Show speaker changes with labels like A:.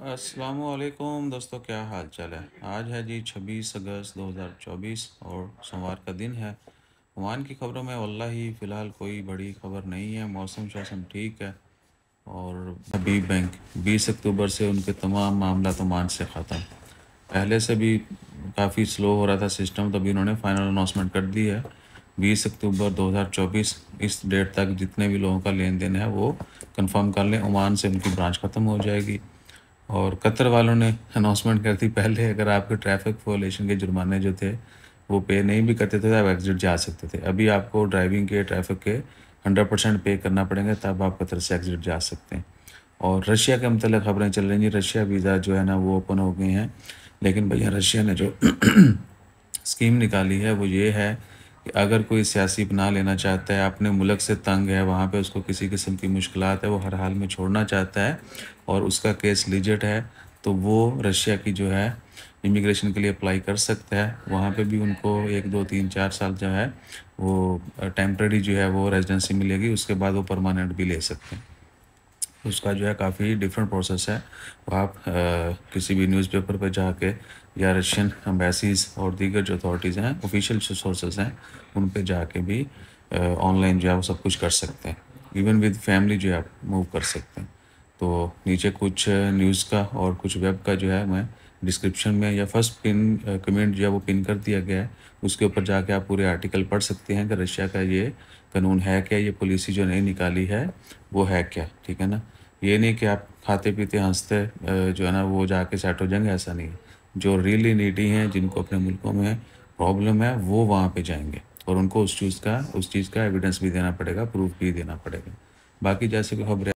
A: वालेकुम दोस्तों क्या हाल चाल है आज है जी 26 अगस्त 2024 और सोमवार का दिन है ओमान की खबरों में वल्ला ही फ़िलहाल कोई बड़ी खबर नहीं है मौसम शौसम ठीक है और अभी बैंक 20 अक्टूबर से उनके तमाम मामला ओमान तो से ख़त्म पहले से भी काफ़ी स्लो हो रहा था सिस्टम तभी उन्होंने फाइनल अनाउंसमेंट कर दी है 20 अक्टूबर 2024 इस डेट तक जितने भी लोगों का लेन देन है वो कंफर्म कर लें ओमान से उनकी ब्रांच ख़त्म हो जाएगी और कतर वालों ने अनाउंसमेंट कर दी पहले अगर आपके ट्रैफिक वोलेशन के जुर्माने जो थे वो पे नहीं भी करते थे तो आप एग्जिट जा सकते थे अभी आपको ड्राइविंग के ट्रैफिक के हंड्रेड परसेंट पे करना पड़ेगा तब आप कतर से एग्जिट जा सकते हैं और रशिया के मतलब खबरें चल रही हैं रशिया वीज़ा जो है ना वो ओपन हो गई हैं लेकिन भैया रशिया ने जो स्कीम निकाली है वो ये है कि अगर कोई सियासी बना लेना चाहता है अपने मुल्क से तंग है वहाँ पे उसको किसी किस्म की मुश्किल है वो हर हाल में छोड़ना चाहता है और उसका केस लिजट है तो वो रशिया की जो है इमिग्रेशन के लिए अप्लाई कर सकता है वहाँ पे भी उनको एक दो तीन चार साल जो है वो टेम्प्रेरी जो है वो रेजिडेंसी मिलेगी उसके बाद वो परमानेंट भी ले सकते हैं उसका जो है काफ़ी डिफरेंट प्रोसेस है आप आ, किसी भी न्यूज़पेपर पर जाके या रशियन एम्बेसीज और दीगर जो अथॉरिटीज़ हैं ऑफिशियल जो सोर्सेज हैं उन पर जाके भी ऑनलाइन जो है वो सब कुछ कर सकते हैं इवन विद फैमिली जो है आप मूव कर सकते हैं तो नीचे कुछ न्यूज़ का और कुछ वेब का जो है मैं डिस्क्रिप्शन में या फर्स्ट पिन कमेंट जो है वो पिन कर दिया गया है उसके ऊपर जाके आप पूरे आर्टिकल पढ़ सकते हैं कि रशिया का ये कानून है क्या ये पॉलिसी जो नई निकाली है वो है क्या ठीक है ना ये नहीं कि आप खाते पीते हंसते जो है ना वो जाके सेट हो जाएंगे ऐसा नहीं है जो रियली नीडी हैं जिनको अपने मुल्कों में प्रॉब्लम है वो वहाँ पे जाएंगे और उनको उस चीज़ का उस चीज़ का एविडेंस भी देना पड़ेगा प्रूफ भी देना पड़ेगा बाकी जैसे कि खबरें